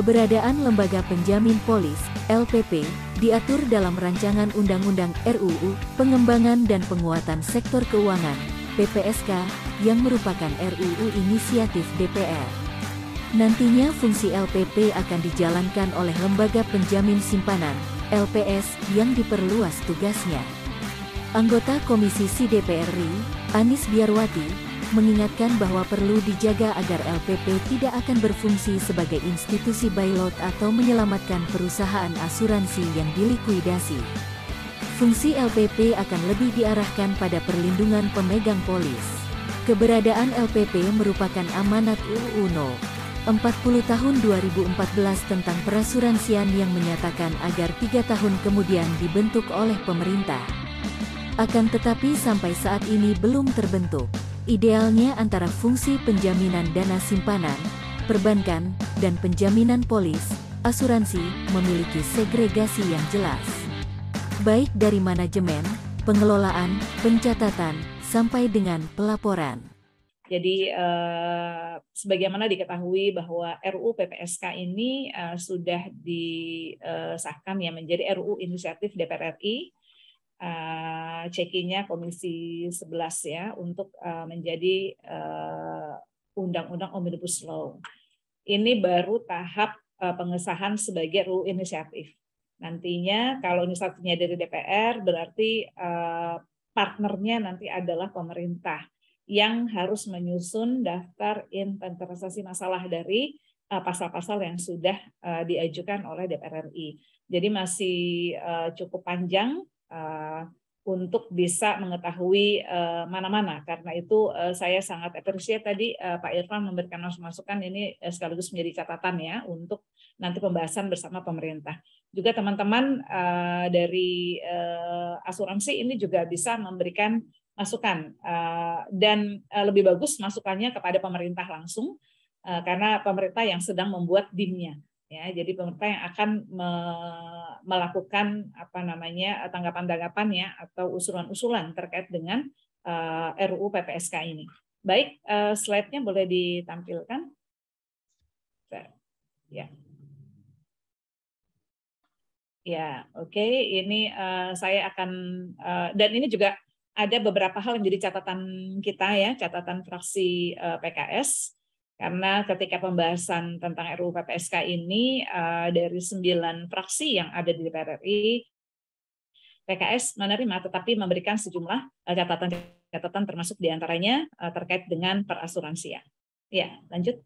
Keberadaan Lembaga Penjamin Polis, LPP, diatur dalam Rancangan Undang-Undang RUU Pengembangan dan Penguatan Sektor Keuangan, PPSK, yang merupakan RUU inisiatif DPR. Nantinya fungsi LPP akan dijalankan oleh Lembaga Penjamin Simpanan, LPS, yang diperluas tugasnya. Anggota Komisi CDPR RI, Anis Biarwati, mengingatkan bahwa perlu dijaga agar LPP tidak akan berfungsi sebagai institusi bailout atau menyelamatkan perusahaan asuransi yang dilikuidasi. Fungsi LPP akan lebih diarahkan pada perlindungan pemegang polis. Keberadaan LPP merupakan amanat UU No. 40 tahun 2014 tentang perasuransian yang menyatakan agar tiga tahun kemudian dibentuk oleh pemerintah. Akan tetapi sampai saat ini belum terbentuk. Idealnya antara fungsi penjaminan dana simpanan, perbankan, dan penjaminan polis, asuransi memiliki segregasi yang jelas. Baik dari manajemen, pengelolaan, pencatatan, sampai dengan pelaporan. Jadi eh, sebagaimana diketahui bahwa RUU PPSK ini eh, sudah disahkan eh, ya menjadi RUU inisiatif DPR RI Eh, cekinya Komisi 11 ya untuk eh, menjadi eh, Undang-Undang Omnibus Law. Ini baru tahap pengesahan sebagai RUU inisiatif. Nantinya kalau inisiatifnya dari DPR berarti partnernya nanti adalah pemerintah yang harus menyusun daftar inventarisasi masalah dari pasal-pasal yang sudah diajukan oleh DPR RI. Jadi masih cukup panjang Eh, untuk bisa mengetahui eh, mana-mana. Karena itu eh, saya sangat appreciate tadi Pak Irfan memberikan masukan ini sekaligus menjadi catatan ya untuk nanti pembahasan bersama pemerintah. Juga teman-teman dari asuransi ini juga bisa memberikan masukan dan lebih bagus masukannya kepada pemerintah langsung karena pemerintah yang sedang membuat dimnya ya jadi pemerintah yang akan me melakukan apa namanya tanggapan-tanggapan ya atau usulan-usulan terkait dengan uh, eh, RUU PPSK ini. Baik, uh, slide-nya boleh ditampilkan. Ya. Ya, oke. Okay. Ini uh, saya akan uh, dan ini juga ada beberapa hal yang jadi catatan kita ya, catatan fraksi uh, PKS karena ketika pembahasan tentang RUU PPSK ini eh, dari sembilan fraksi yang ada di DPR RI, PKS menerima tetapi memberikan sejumlah eh, catatan-catatan termasuk diantaranya uh, terkait dengan perasuransian. Ya, lanjut.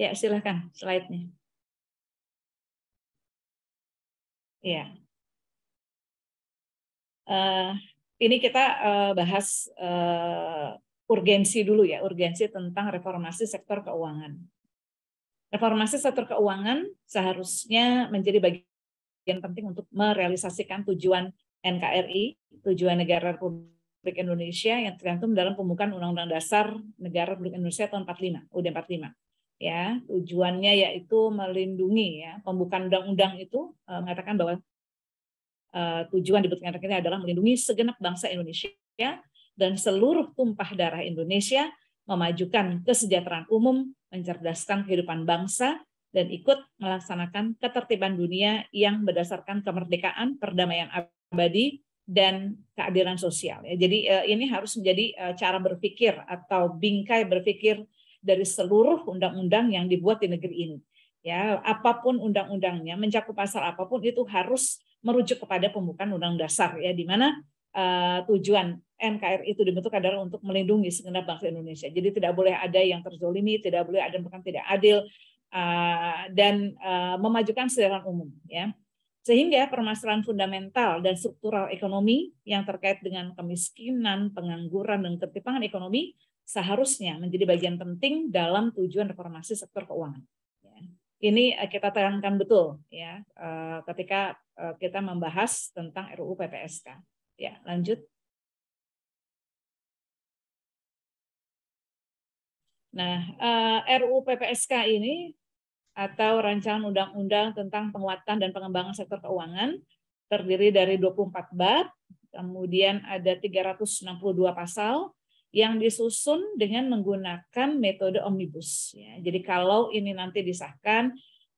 Ya, silahkan slide-nya. Ya ini kita eh, bahas eh, urgensi dulu ya, urgensi tentang reformasi sektor keuangan. Reformasi sektor keuangan seharusnya menjadi bagian penting untuk merealisasikan tujuan NKRI, tujuan negara Republik Indonesia yang tercantum dalam pembukaan Undang-Undang Dasar Negara Republik Indonesia tahun 45, UUD 45. Ya, tujuannya yaitu melindungi ya, pembukaan undang-undang itu eh, mengatakan bahwa Eh, tujuan dibentuknya rakyat ini adalah melindungi segenap bangsa Indonesia dan seluruh tumpah darah Indonesia, memajukan kesejahteraan umum, mencerdaskan kehidupan bangsa, dan ikut melaksanakan ketertiban dunia yang berdasarkan kemerdekaan, perdamaian abadi, dan keadilan sosial. Ya, jadi eh, ini harus menjadi eh, cara berpikir atau bingkai berpikir dari seluruh undang-undang yang dibuat di negeri ini. Ya, apapun undang-undangnya, mencakup pasal apapun itu harus merujuk kepada pembukaan Undang-Undang Dasar ya di mana uh, tujuan NKRI itu dibentuk adalah untuk melindungi segenap bangsa Indonesia. Jadi tidak boleh ada yang terzolimi, tidak boleh ada yang bukan tidak adil uh, dan uh, memajukan kesejahteraan umum ya. Sehingga permasalahan fundamental dan struktural ekonomi yang terkait dengan kemiskinan, pengangguran dan ketimpangan ekonomi seharusnya menjadi bagian penting dalam tujuan reformasi sektor keuangan. Ya. Ini kita terangkan betul ya ketika Eh, kita membahas tentang RUU PPSK. Ya, lanjut. Nah, eh, RUU PPSK ini atau rancangan undang-undang tentang penguatan dan pengembangan sektor keuangan terdiri dari 24 bab, kemudian ada 362 pasal yang disusun dengan menggunakan metode omnibus. Ya. jadi kalau ini nanti disahkan,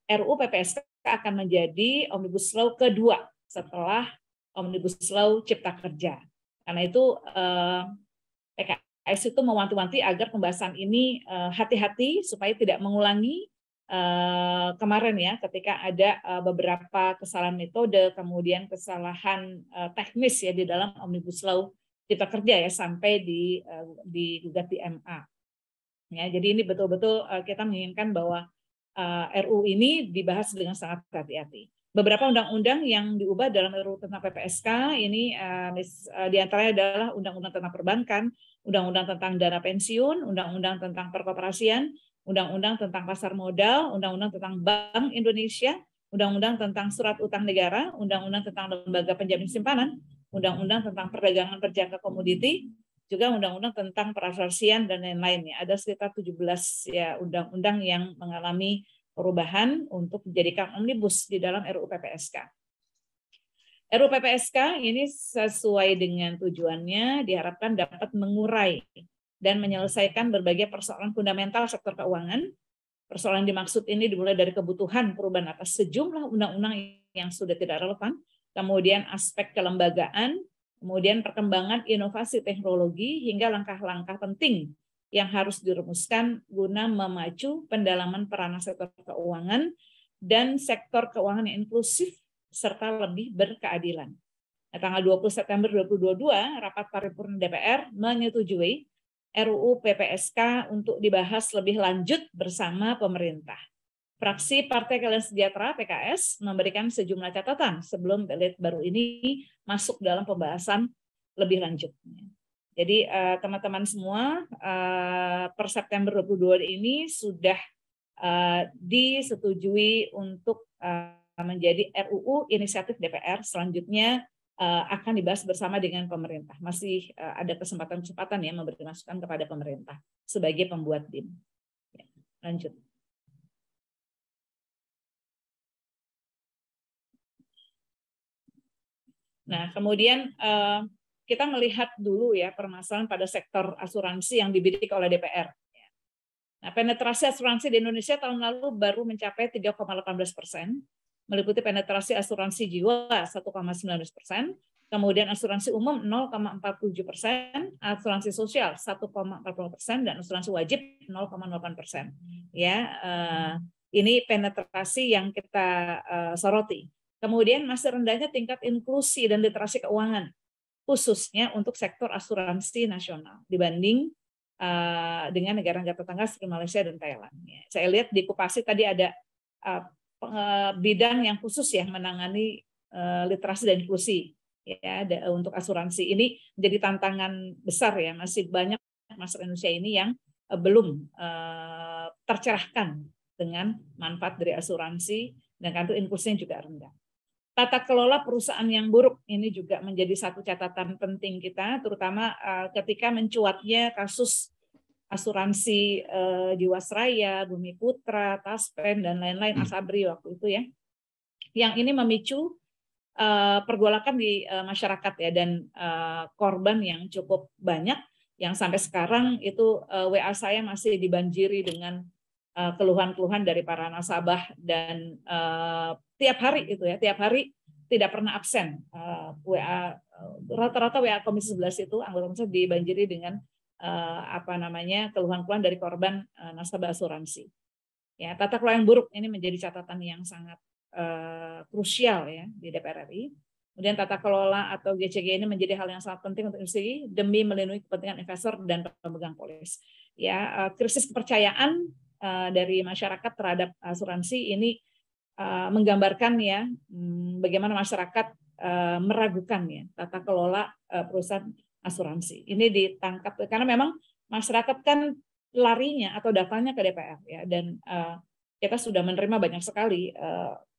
RUU PPSK akan menjadi Omnibus Law kedua setelah Omnibus Law Cipta Kerja. Karena itu eh, PKS itu mewanti-wanti agar pembahasan ini eh, hati-hati supaya tidak mengulangi eh, kemarin ya ketika ada eh, beberapa kesalahan metode, kemudian kesalahan teknis ya di dalam Omnibus Law Cipta Kerja ya sampai di digugat di MA. Ya, jadi ini betul-betul kita menginginkan bahwa Eh, RU ini dibahas dengan sangat hati-hati. Beberapa undang-undang yang diubah dalam RU tentang PPSK ini eh, eh, diantaranya adalah undang-undang tentang perbankan, undang-undang tentang dana pensiun, undang-undang tentang perkooperasian, undang-undang tentang pasar modal, undang-undang tentang Bank Indonesia, undang-undang tentang surat utang negara, undang-undang tentang lembaga penjamin simpanan, undang-undang tentang perdagangan berjangka komoditi, juga undang-undang tentang perasuransian dan lain-lain ya. Ada sekitar 17 ya undang-undang yang mengalami perubahan untuk dijadikan omnibus di dalam RUU PPSK. RUU PPSK ini sesuai dengan tujuannya diharapkan dapat mengurai dan menyelesaikan berbagai persoalan fundamental sektor keuangan. Persoalan yang dimaksud ini dimulai dari kebutuhan perubahan atas sejumlah undang-undang yang sudah tidak relevan, kemudian aspek kelembagaan, kemudian perkembangan inovasi teknologi hingga langkah-langkah penting yang harus dirumuskan guna memacu pendalaman peranan sektor keuangan dan sektor keuangan yang inklusif serta lebih berkeadilan. Nah, tanggal 20 September 2022, rapat paripurna DPR menyetujui RUU PPSK untuk dibahas lebih lanjut bersama pemerintah. Fraksi Partai Keadilan Sejahtera PKS memberikan sejumlah catatan sebelum belit baru ini masuk dalam pembahasan lebih lanjut. Jadi eh, teman-teman semua eh, per September 22 ini sudah eh, disetujui untuk menjadi RUU inisiatif DPR selanjutnya akan dibahas bersama dengan pemerintah. Masih ada kesempatan-kesempatan ya memberi masukan kepada pemerintah sebagai pembuat DIM. Ya, lanjut. Nah, kemudian eh, kita melihat dulu ya permasalahan pada sektor asuransi yang dibidik oleh DPR. Nah, penetrasi asuransi di Indonesia tahun lalu baru mencapai 3,18 persen, meliputi penetrasi asuransi jiwa 1,19 persen, kemudian asuransi umum 0,47 persen, asuransi sosial 1,40 persen, dan asuransi wajib 0,08 persen. Ya, eh, ini penetrasi yang kita eh, soroti. Kemudian masih rendahnya tingkat inklusi dan literasi keuangan, khususnya untuk sektor asuransi nasional dibanding eh, dengan negara-negara tetangga seperti Malaysia dan Thailand. Ya, saya lihat di Kupasi tadi ada eh, eh, bidang yang khusus ya menangani literasi dan inklusi ya untuk asuransi ini menjadi tantangan besar ya masih banyak masyarakat Indonesia ini yang belum tercerahkan dengan manfaat dari asuransi dan kartu inklusinya juga rendah tata kelola perusahaan yang buruk ini juga menjadi satu catatan penting kita, terutama eh, ketika mencuatnya kasus asuransi eh, Jiwasraya, Bumi Putra, Taspen dan lain-lain Asabri hmm. waktu itu ya. Yang ini memicu eh, pergolakan di masyarakat ya dan korban yang cukup banyak yang sampai sekarang itu WA saya masih dibanjiri dengan Eh, keluhan-keluhan dari para nasabah dan uh, tiap hari itu ya tiap hari tidak pernah absen uh, eh, WA rata-rata WA Komisi 11 itu anggota komisi dibanjiri dengan uh, apa namanya keluhan-keluhan dari korban uh, nasabah asuransi ya tata kelola yang buruk ini menjadi catatan yang sangat uh, krusial ya di DPR RI kemudian tata kelola atau GCG ini menjadi hal yang sangat penting untuk industri demi melindungi kepentingan investor dan pemegang polis ya uh, krisis kepercayaan Eh, dari masyarakat terhadap asuransi ini eh, menggambarkan ya hmm, bagaimana masyarakat eh, meragukan ya tata kelola perusahaan asuransi. Ini ditangkap karena memang masyarakat kan larinya atau datanya ke DPR ya dan kita sudah menerima banyak sekali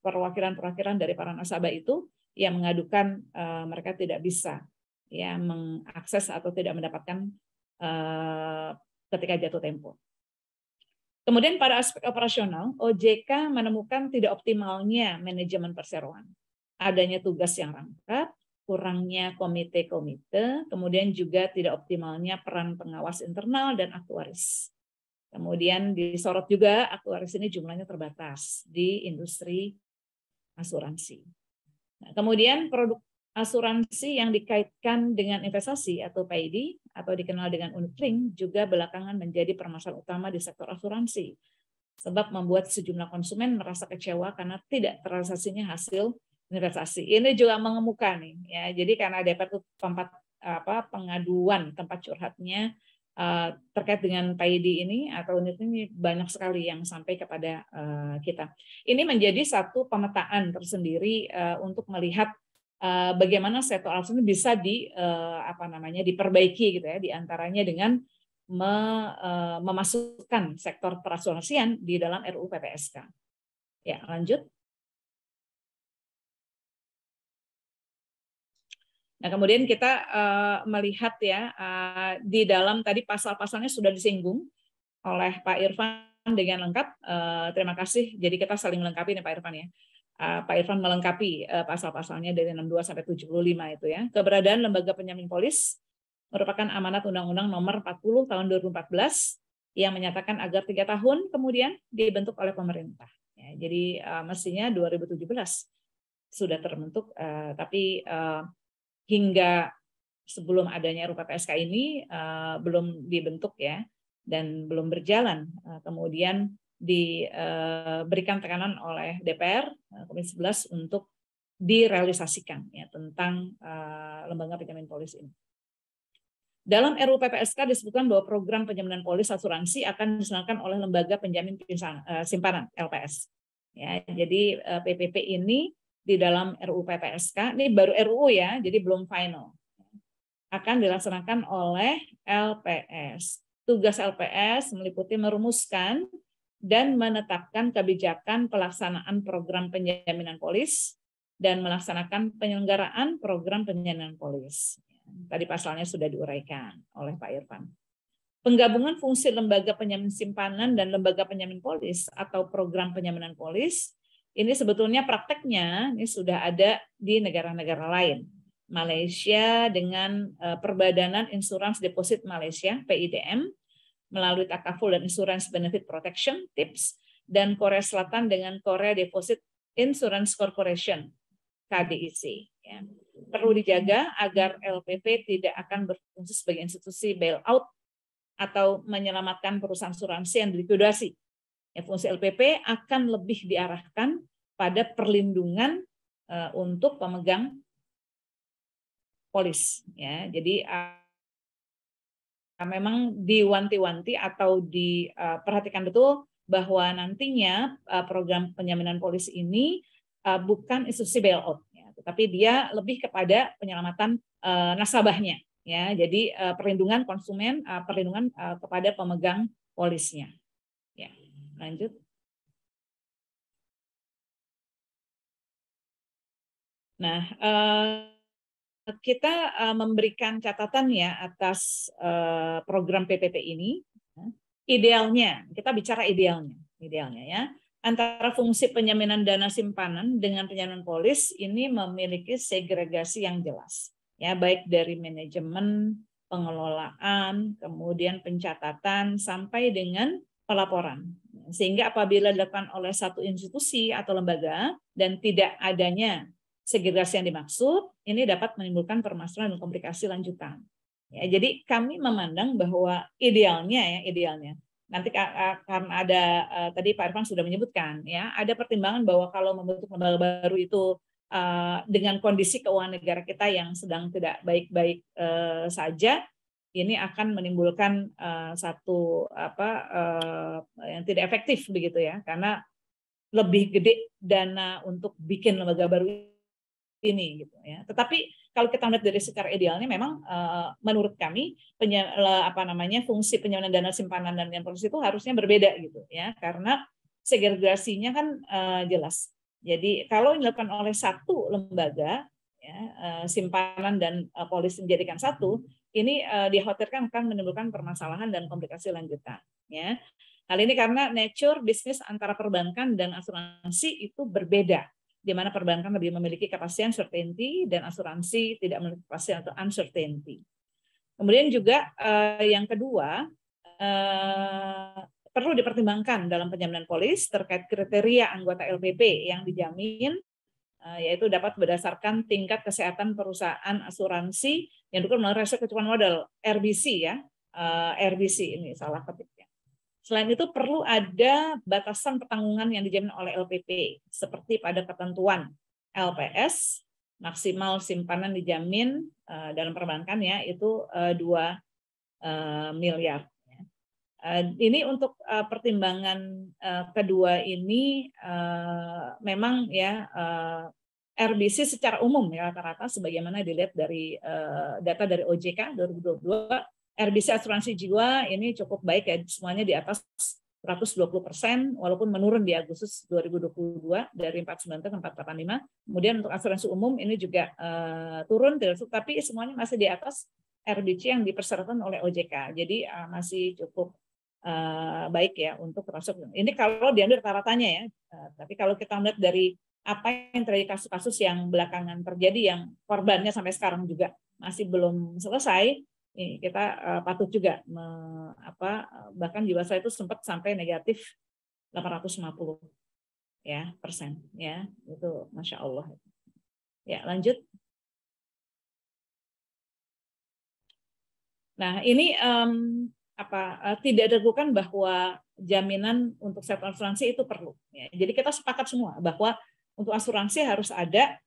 perwakilan-perwakilan dari para nasabah itu yang mengadukan mereka tidak bisa ya mengakses atau tidak mendapatkan ketika jatuh tempo. Kemudian pada aspek operasional, OJK menemukan tidak optimalnya manajemen perseroan. Adanya tugas yang rangkap, kurangnya komite-komite, kemudian juga tidak optimalnya peran pengawas internal dan aktuaris. Kemudian disorot juga aktuaris ini jumlahnya terbatas di industri asuransi. Nah, kemudian produk Asuransi yang dikaitkan dengan investasi atau PID atau dikenal dengan unit link juga belakangan menjadi permasalahan utama di sektor asuransi. Sebab membuat sejumlah konsumen merasa kecewa karena tidak terrealisasinya hasil investasi. Ini juga mengemuka nih ya. Jadi karena DPR itu tempat apa pengaduan tempat curhatnya eh, terkait dengan PID ini atau unit ini banyak sekali yang sampai kepada eh, kita. Ini menjadi satu pemetaan tersendiri eh, untuk melihat uh, bagaimana sektor Alfred bisa di eh, apa namanya diperbaiki gitu ya diantaranya dengan eh, memasukkan sektor perasuransian di dalam RUU PPSK. Ya, lanjut. Nah, kemudian kita melihat ya di dalam tadi pasal-pasalnya sudah disinggung oleh Pak Irfan dengan lengkap. terima kasih. Jadi kita saling melengkapi nih Pak Irfan ya. Eh, Pak Irfan melengkapi eh, pasal-pasalnya dari 62 sampai 75 itu ya. Keberadaan lembaga penjamin polis merupakan amanat Undang-Undang Nomor 40 Tahun 2014 yang menyatakan agar tiga tahun kemudian dibentuk oleh pemerintah. Ya, jadi uh, mestinya 2017 sudah terbentuk, tapi hingga sebelum adanya RUU PSK ini belum dibentuk ya dan belum berjalan. kemudian diberikan eh, tekanan oleh DPR eh, Komisi 11 untuk direalisasikan ya tentang eh, lembaga penjamin polis ini. Dalam RUU PPSK disebutkan bahwa program penjaminan polis asuransi akan disenangkan oleh lembaga penjamin pinsan, simpanan LPS. Ya, jadi PPP ini di dalam RUU PPSK ini baru RUU ya, jadi belum final. Akan dilaksanakan oleh LPS. Tugas LPS meliputi merumuskan dan menetapkan kebijakan pelaksanaan program penjaminan polis dan melaksanakan penyelenggaraan program penjaminan polis. Tadi pasalnya sudah diuraikan oleh Pak Irfan. Penggabungan fungsi lembaga penjamin simpanan dan lembaga penjamin polis atau program penjaminan polis ini sebetulnya prakteknya ini sudah ada di negara-negara lain. Malaysia dengan eh, Perbadanan Insurans Deposit Malaysia (PIDM) melalui takaful dan insurance benefit protection tips dan Korea Selatan dengan Korea Deposit Insurance Corporation KDIC. Ya. Perlu dijaga agar LPP tidak akan berfungsi sebagai institusi bailout atau menyelamatkan perusahaan asuransi yang dilikuidasi. Ya, fungsi LPP akan lebih diarahkan pada perlindungan uh, untuk pemegang polis. Ya. Jadi uh, Nah, memang diwanti-wanti atau diperhatikan eh, betul bahwa nantinya eh, program penjaminan polis ini eh, bukan institusi bailout, ya, tetapi dia lebih kepada penyelamatan nasabahnya, ya. Jadi perlindungan konsumen, perlindungan kepada pemegang polisnya. Ya, lanjut. Nah, kita eh, memberikan catatan ya atas eh, program PPT ini. Idealnya, kita bicara idealnya, idealnya ya. Antara fungsi penyaminan dana simpanan dengan penyaminan polis ini memiliki segregasi yang jelas, ya baik dari manajemen, pengelolaan, kemudian pencatatan sampai dengan pelaporan. Sehingga apabila dilakukan oleh satu institusi atau lembaga dan tidak adanya segregasi yang dimaksud ini dapat menimbulkan permasalahan dan komplikasi lanjutan. Ya, jadi kami memandang bahwa idealnya ya idealnya nanti karena ada eh, tadi Pak Irfan sudah menyebutkan ya ada pertimbangan bahwa kalau membentuk lembaga baru itu eh, dengan kondisi keuangan negara kita yang sedang tidak baik-baik eh, saja ini akan menimbulkan satu apa yang tidak efektif begitu ya karena lebih gede dana untuk bikin lembaga baru ini gitu ya. Tetapi kalau kita melihat dari secara idealnya memang uh, menurut kami apa namanya fungsi penyimpanan dana simpanan dan yang proses itu harusnya berbeda gitu ya karena segregasinya kan uh, jelas. Jadi kalau dilakukan oleh satu lembaga ya, uh, simpanan dan uh, polis menjadikan satu, ini uh, dikhawatirkan akan menimbulkan permasalahan dan komplikasi lanjutan ya. Hal ini karena nature bisnis antara perbankan dan asuransi itu berbeda di mana perbankan lebih memiliki kepastian certainty dan asuransi tidak memiliki kapasitas atau uncertainty. Kemudian juga eh, yang kedua eh, perlu dipertimbangkan dalam penjaminan polis terkait kriteria anggota LPP yang dijamin eh, yaitu dapat berdasarkan tingkat kesehatan perusahaan asuransi yang diukur melalui resiko kecukupan modal RBC ya RBC ini salah ketik Selain itu perlu ada batasan pertanggungan yang dijamin oleh LPP seperti pada ketentuan LPS maksimal simpanan dijamin eh, dalam perbankan ya itu uh, 2 uh, miliar. Eh, ini untuk eh, pertimbangan kedua ini memang ya RBC secara umum ya rata-rata sebagaimana dilihat dari uh, data dari OJK 2022 RBC asuransi jiwa ini cukup baik ya, semuanya di atas 120 persen, walaupun menurun di Agustus 2022 dari 49 ke 485. Kemudian untuk asuransi umum ini juga uh, turun, gitu, tapi semuanya masih di atas RBC yang dipersyaratkan oleh OJK. Jadi uh, masih cukup uh, baik ya untuk termasuk ini kalau diambil rata-ratanya ya. Uh, tapi kalau kita melihat dari apa yang terjadi kasus-kasus yang belakangan terjadi yang korbannya sampai sekarang juga masih belum selesai, nih kita uh, patut juga me, apa bahkan saya itu sempat sampai negatif 850 ya persen ya itu masya Allah ya lanjut nah ini um, apa uh, tidak diragukan bahwa jaminan untuk set asuransi itu perlu ya. jadi kita sepakat semua bahwa untuk asuransi harus ada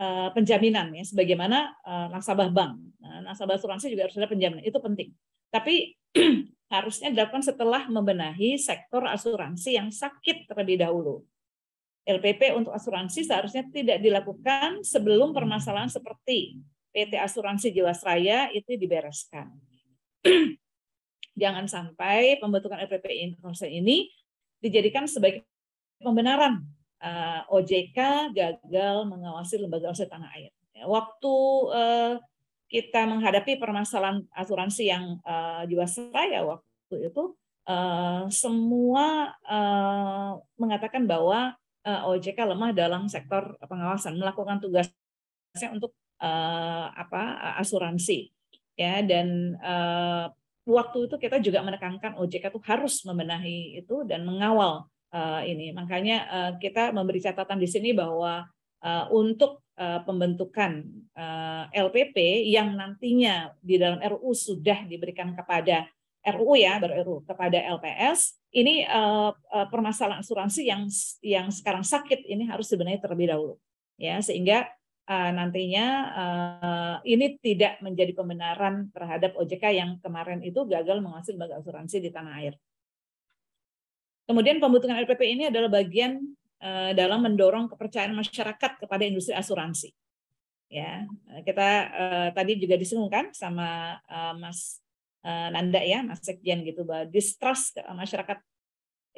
Eh, penjaminan ya sebagaimana eh, nasabah bank. Nah, nasabah asuransi juga harus ada penjaminan. Itu penting. Tapi harusnya dilakukan setelah membenahi sektor asuransi yang sakit terlebih dahulu. LPP untuk asuransi seharusnya tidak dilakukan sebelum permasalahan seperti PT Asuransi Jiwasraya itu dibereskan. Jangan sampai pembentukan LPP ini dijadikan sebagai pembenaran uh, eh, OJK gagal mengawasi lembaga asuransi tanah air. Ya, waktu uh, kita menghadapi permasalahan asuransi yang uh, eh, jiwasraya waktu itu, uh, semua uh, mengatakan bahwa uh, OJK lemah dalam sektor pengawasan, melakukan tugasnya untuk uh, apa asuransi, ya dan uh, waktu itu kita juga menekankan OJK itu harus membenahi itu dan mengawal uh, ini. Makanya uh, kita memberi catatan di sini bahwa uh, untuk uh, pembentukan uh, LPP yang nantinya di dalam RU sudah diberikan kepada RUU ya baru RU kepada LPS ini uh, uh, permasalahan asuransi yang yang sekarang sakit ini harus sebenarnya terlebih dahulu ya sehingga uh, nantinya uh, ini tidak menjadi pembenaran terhadap OJK yang kemarin itu gagal menghasilkan asuransi di tanah air. Kemudian pembentukan LPP ini adalah bagian eh, dalam mendorong kepercayaan masyarakat kepada industri asuransi. Ya, kita uh, tadi juga disinggung kan sama uh, Mas uh, Nanda ya, Mas Sekjen gitu bahwa distrust masyarakat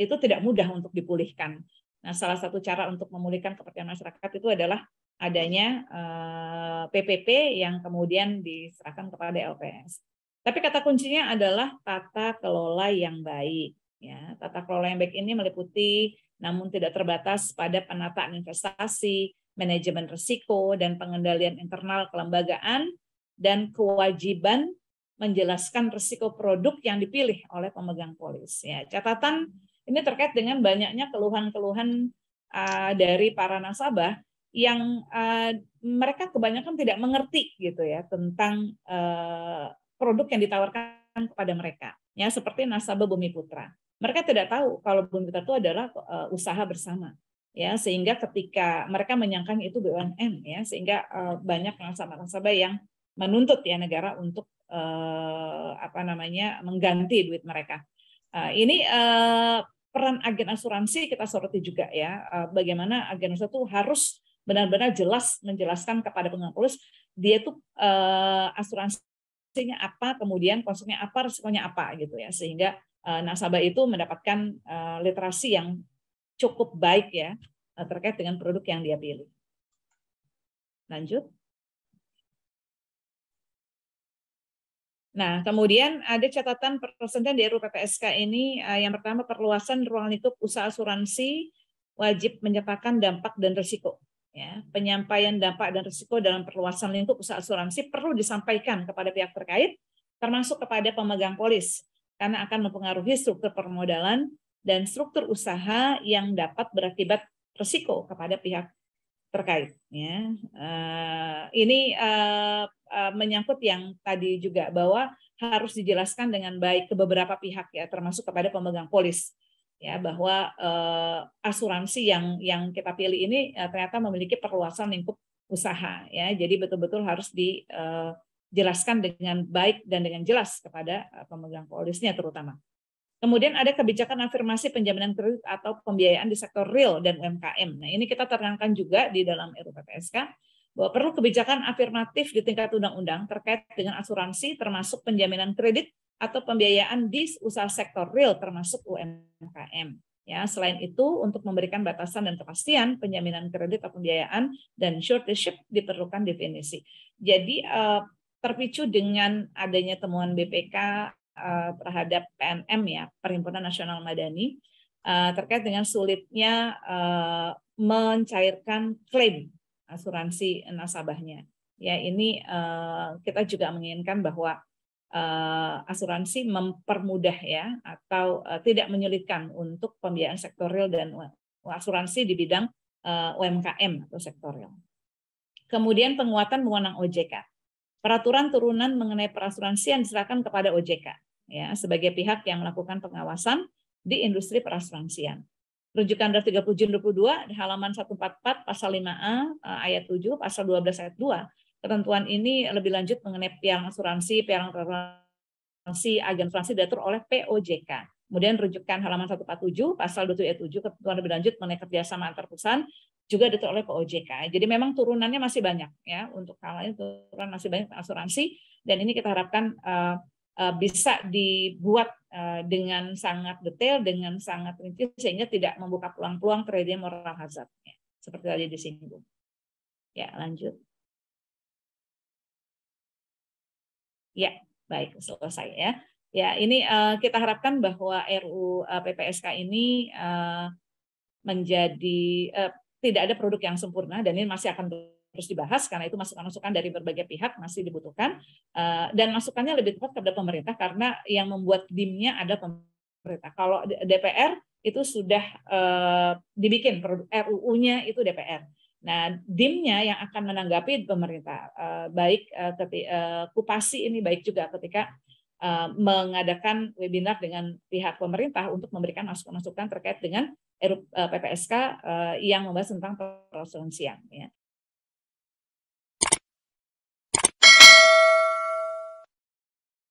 itu tidak mudah untuk dipulihkan. Nah, salah satu cara untuk memulihkan kepercayaan masyarakat itu adalah adanya uh, PPP yang kemudian diserahkan kepada LPS. Tapi kata kuncinya adalah tata kelola yang baik Ya, tata kelola yang baik ini meliputi namun tidak terbatas pada penataan investasi, manajemen risiko dan pengendalian internal kelembagaan dan kewajiban menjelaskan risiko produk yang dipilih oleh pemegang polis. Ya, catatan ini terkait dengan banyaknya keluhan-keluhan uh, dari para nasabah yang uh, mereka kebanyakan tidak mengerti gitu ya tentang uh, produk yang ditawarkan kepada mereka. Ya, seperti nasabah Bumi Putra mereka tidak tahu kalau Bumi Putra itu adalah eh, usaha bersama ya sehingga ketika mereka menyangka itu BUMN ya sehingga uh, banyak nasabah-nasabah yang menuntut ya negara untuk eh, apa namanya mengganti duit mereka. ini peran agen asuransi kita soroti juga ya bagaimana agen asuransi itu harus benar-benar jelas menjelaskan kepada polis dia itu asuransinya apa, kemudian konsumennya apa, resikonya apa gitu ya sehingga Eh, nasabah itu mendapatkan eh, literasi yang cukup baik ya eh, terkait dengan produk yang dia pilih. Lanjut. Nah, kemudian ada catatan persentase di RUU ini yang pertama perluasan ruang lingkup usaha asuransi wajib menyertakan dampak dan risiko. Ya, penyampaian dampak dan risiko dalam perluasan lingkup usaha asuransi perlu disampaikan kepada pihak terkait termasuk kepada pemegang polis karena akan mempengaruhi struktur permodalan dan struktur usaha yang dapat berakibat resiko kepada pihak terkait. Ya. Uh, ini uh, uh, menyangkut yang tadi juga bahwa harus dijelaskan dengan baik ke beberapa pihak ya, termasuk kepada pemegang polis ya bahwa uh, asuransi yang yang kita pilih ini uh, ternyata memiliki perluasan lingkup usaha ya jadi betul-betul harus di uh, jelaskan dengan baik dan dengan jelas kepada eh, pemegang polisnya terutama. Kemudian ada kebijakan afirmasi penjaminan kredit atau pembiayaan di sektor real dan UMKM. Nah, ini kita terangkan juga di dalam RUPPSK bahwa perlu kebijakan afirmatif di tingkat undang-undang terkait dengan asuransi termasuk penjaminan kredit atau pembiayaan di usaha sektor real termasuk UMKM. Ya, selain itu untuk memberikan batasan dan kepastian penjaminan kredit atau pembiayaan dan shortship diperlukan definisi. Jadi eh, terpicu dengan adanya temuan BPK uh, eh, terhadap PNM ya Perhimpunan Nasional Madani uh, terkait dengan sulitnya uh, mencairkan klaim asuransi nasabahnya. Ya ini uh, kita juga menginginkan bahwa uh, asuransi mempermudah ya atau uh, tidak menyulitkan untuk pembiayaan sektoral dan asuransi di bidang uh, UMKM atau sektoral Kemudian penguatan wewenang OJK. Peraturan turunan mengenai perasuransian diserahkan kepada OJK ya sebagai pihak yang melakukan pengawasan di industri perasuransian. Rujukan draft 30 Jun 22 di halaman 144 pasal 5A eh, ayat 7 pasal 12 ayat 2. Ketentuan ini lebih lanjut mengenai piang asuransi, piang asuransi, agen asuransi diatur oleh POJK. Kemudian rujukan halaman 147 pasal 27 ayat 7 ketentuan lebih lanjut mengenai kerjasama antar perusahaan juga diatur oleh POJK. Jadi memang turunannya masih banyak ya untuk hal ini turunan masih banyak asuransi dan ini kita harapkan uh, uh, bisa dibuat uh, dengan sangat detail, dengan sangat rinci sehingga tidak membuka peluang-peluang terjadinya moral hazard ya, seperti tadi disinggung. Ya, lanjut. Ya, baik selesai ya. Ya, ini uh, kita harapkan bahwa RU uh, PPSK ini uh, menjadi uh, tidak ada produk yang sempurna dan ini masih akan terus dibahas karena itu masukan-masukan dari berbagai pihak masih dibutuhkan eh, dan masukannya lebih tepat kepada pemerintah karena yang membuat dimnya ada pemerintah. Kalau DPR itu sudah eh, dibikin RUU-nya eh, itu DPR. Nah, dimnya yang akan menanggapi pemerintah baik kupasi ini baik juga ketika Eh, mengadakan webinar dengan pihak pemerintah untuk memberikan masukan-masukan terkait dengan PPSK eh, eh, yang membahas tentang perselisihan. Ya.